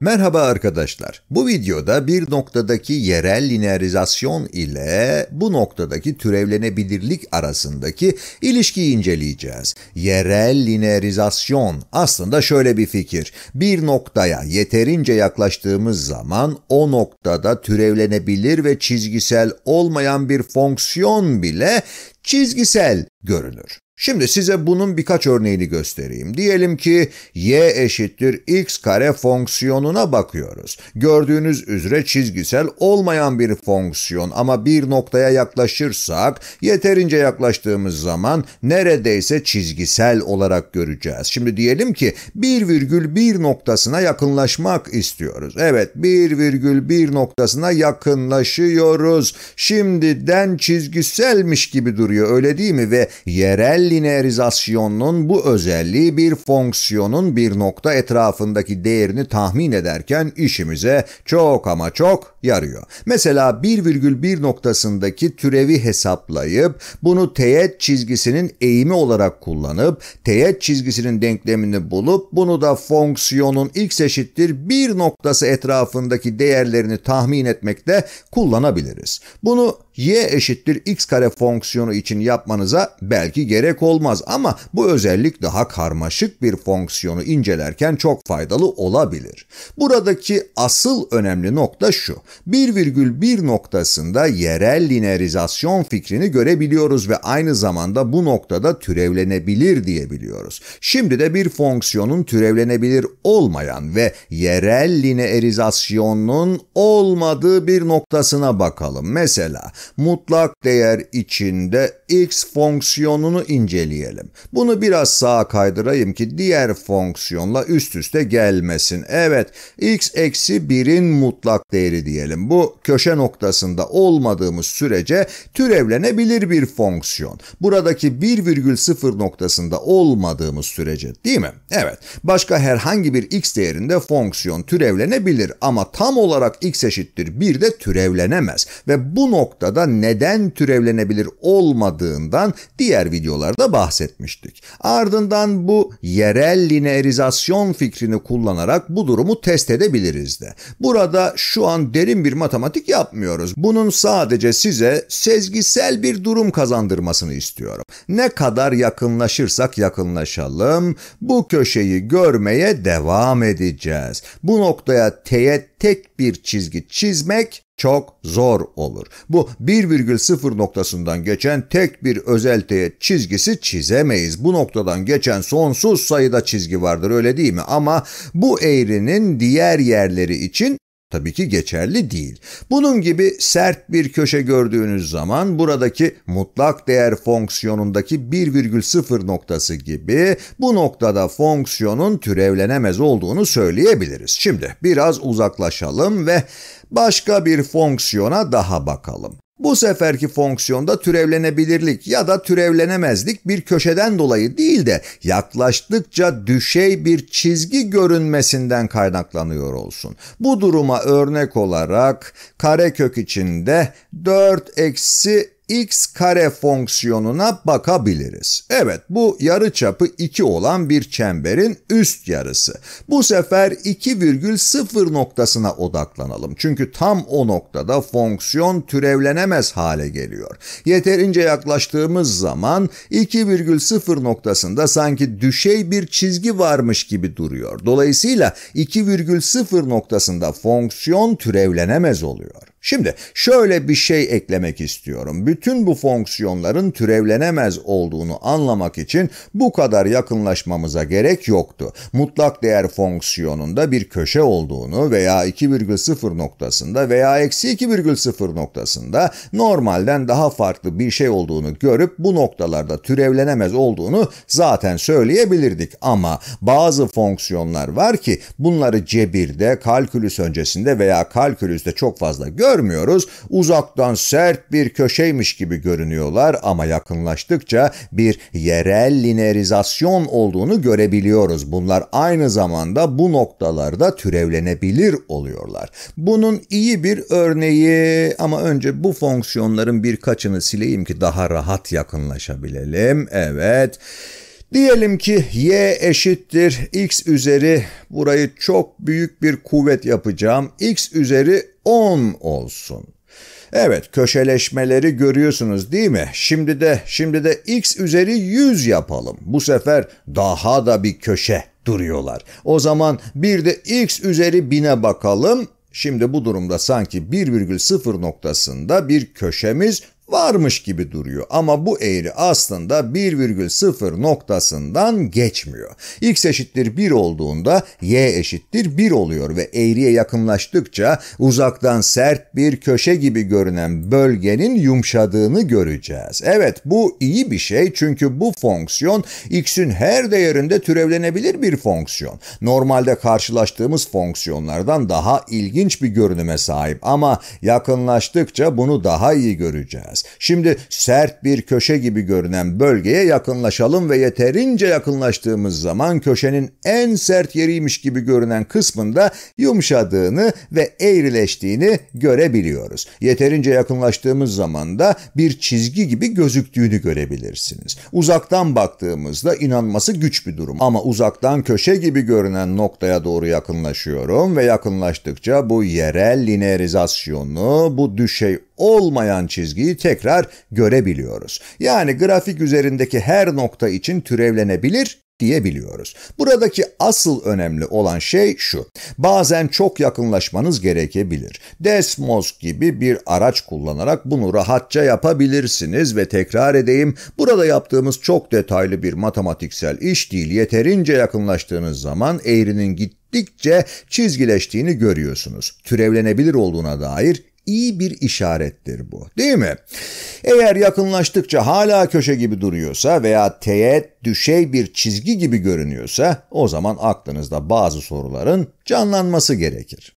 Merhaba arkadaşlar. Bu videoda bir noktadaki yerel linearizasyon ile bu noktadaki türevlenebilirlik arasındaki ilişkiyi inceleyeceğiz. Yerel linearizasyon aslında şöyle bir fikir. Bir noktaya yeterince yaklaştığımız zaman o noktada türevlenebilir ve çizgisel olmayan bir fonksiyon bile çizgisel görünür. Şimdi size bunun birkaç örneğini göstereyim. Diyelim ki y eşittir x kare fonksiyonuna bakıyoruz. Gördüğünüz üzere çizgisel olmayan bir fonksiyon ama bir noktaya yaklaşırsak, yeterince yaklaştığımız zaman neredeyse çizgisel olarak göreceğiz. Şimdi diyelim ki 1,1 noktasına yakınlaşmak istiyoruz. Evet 1,1 noktasına yakınlaşıyoruz. Şimdiden çizgiselmiş gibi duruyor yapıyor öyle değil mi? Ve yerel linearizasyonun bu özelliği bir fonksiyonun bir nokta etrafındaki değerini tahmin ederken işimize çok ama çok yarıyor. Mesela 1,1 noktasındaki türevi hesaplayıp bunu teğet çizgisinin eğimi olarak kullanıp teğet çizgisinin denklemini bulup bunu da fonksiyonun x eşittir 1 noktası etrafındaki değerlerini tahmin etmekte kullanabiliriz. Bunu y eşittir x kare fonksiyonu için yapmanıza belki gerek olmaz ama bu özellik daha karmaşık bir fonksiyonu incelerken çok faydalı olabilir. Buradaki asıl önemli nokta şu. 1,1 noktasında yerel linearizasyon fikrini görebiliyoruz ve aynı zamanda bu noktada türevlenebilir diyebiliyoruz. Şimdi de bir fonksiyonun türevlenebilir olmayan ve yerel linearizasyonun olmadığı bir noktasına bakalım. Mesela mutlak değer içinde x fonksiyonunu inceleyelim. Bunu biraz sağa kaydırayım ki diğer fonksiyonla üst üste gelmesin. Evet, x eksi 1'in mutlak değeri diyelim. Bu köşe noktasında olmadığımız sürece türevlenebilir bir fonksiyon. Buradaki 1,0 noktasında olmadığımız sürece değil mi? Evet, başka herhangi bir x değerinde fonksiyon türevlenebilir ama tam olarak x eşittir 1 de türevlenemez. Ve bu noktada neden türevlenebilir olmadığını olmadığından diğer videolarda bahsetmiştik. Ardından bu yerel linearizasyon fikrini kullanarak bu durumu test edebiliriz de. Burada şu an derin bir matematik yapmıyoruz. Bunun sadece size sezgisel bir durum kazandırmasını istiyorum. Ne kadar yakınlaşırsak yakınlaşalım bu köşeyi görmeye devam edeceğiz. Bu noktaya teğet tek bir çizgi çizmek çok zor olur. Bu 1,0 noktasından geçen tek bir özel teğet çizgisi çizemeyiz. Bu noktadan geçen sonsuz sayıda çizgi vardır öyle değil mi? Ama bu eğrinin diğer yerleri için tabii ki geçerli değil. Bunun gibi sert bir köşe gördüğünüz zaman buradaki mutlak değer fonksiyonundaki 1,0 noktası gibi bu noktada fonksiyonun türevlenemez olduğunu söyleyebiliriz. Şimdi biraz uzaklaşalım ve başka bir fonksiyona daha bakalım. Bu seferki fonksiyonda türevlenebilirlik ya da türevlenemezlik bir köşeden dolayı değil de yaklaştıkça düşey bir çizgi görünmesinden kaynaklanıyor olsun. Bu duruma örnek olarak karekök içinde 4 eksi x kare fonksiyonuna bakabiliriz. Evet bu yarı çapı 2 olan bir çemberin üst yarısı. Bu sefer 2,0 noktasına odaklanalım. Çünkü tam o noktada fonksiyon türevlenemez hale geliyor. Yeterince yaklaştığımız zaman 2,0 noktasında sanki düşey bir çizgi varmış gibi duruyor. Dolayısıyla 2,0 noktasında fonksiyon türevlenemez oluyor. Şimdi şöyle bir şey eklemek istiyorum. Bütün bu fonksiyonların türevlenemez olduğunu anlamak için bu kadar yakınlaşmamıza gerek yoktu. Mutlak değer fonksiyonunda bir köşe olduğunu veya 2,0 noktasında veya eksi 2,0 noktasında normalden daha farklı bir şey olduğunu görüp bu noktalarda türevlenemez olduğunu zaten söyleyebilirdik. Ama bazı fonksiyonlar var ki bunları cebirde, kalkülüs öncesinde veya kalkülüste çok fazla gör görmüyoruz. Uzaktan sert bir köşeymiş gibi görünüyorlar ama yakınlaştıkça bir yerel linerizasyon olduğunu görebiliyoruz. Bunlar aynı zamanda bu noktalarda türevlenebilir oluyorlar. Bunun iyi bir örneği ama önce bu fonksiyonların birkaçını sileyim ki daha rahat yakınlaşabilelim. Evet. Diyelim ki y eşittir x üzeri burayı çok büyük bir kuvvet yapacağım. x üzeri 10 olsun. Evet köşeleşmeleri görüyorsunuz değil mi? Şimdi de şimdi de x üzeri 100 yapalım. Bu sefer daha da bir köşe duruyorlar. O zaman bir de x üzeri 1000'e bakalım. Şimdi bu durumda sanki 1,0 noktasında bir köşemiz varmış gibi duruyor ama bu eğri aslında 1,0 noktasından geçmiyor. x eşittir 1 olduğunda y eşittir 1 oluyor ve eğriye yakınlaştıkça uzaktan sert bir köşe gibi görünen bölgenin yumuşadığını göreceğiz. Evet bu iyi bir şey çünkü bu fonksiyon x'in her değerinde türevlenebilir bir fonksiyon. Normalde karşılaştığımız fonksiyonlardan daha ilginç bir görünüme sahip ama yakınlaştıkça bunu daha iyi göreceğiz edemez. Şimdi sert bir köşe gibi görünen bölgeye yakınlaşalım ve yeterince yakınlaştığımız zaman köşenin en sert yeriymiş gibi görünen kısmında yumuşadığını ve eğrileştiğini görebiliyoruz. Yeterince yakınlaştığımız zaman da bir çizgi gibi gözüktüğünü görebilirsiniz. Uzaktan baktığımızda inanması güç bir durum ama uzaktan köşe gibi görünen noktaya doğru yakınlaşıyorum ve yakınlaştıkça bu yerel linearizasyonu, bu düşey olmayan çizgiyi tekrar görebiliyoruz. Yani grafik üzerindeki her nokta için türevlenebilir diyebiliyoruz. Buradaki asıl önemli olan şey şu. Bazen çok yakınlaşmanız gerekebilir. Desmos gibi bir araç kullanarak bunu rahatça yapabilirsiniz ve tekrar edeyim. Burada yaptığımız çok detaylı bir matematiksel iş değil. Yeterince yakınlaştığınız zaman eğrinin gittiği gittikçe çizgileştiğini görüyorsunuz. Türevlenebilir olduğuna dair iyi bir işarettir bu değil mi? Eğer yakınlaştıkça hala köşe gibi duruyorsa veya teğet düşey bir çizgi gibi görünüyorsa o zaman aklınızda bazı soruların canlanması gerekir.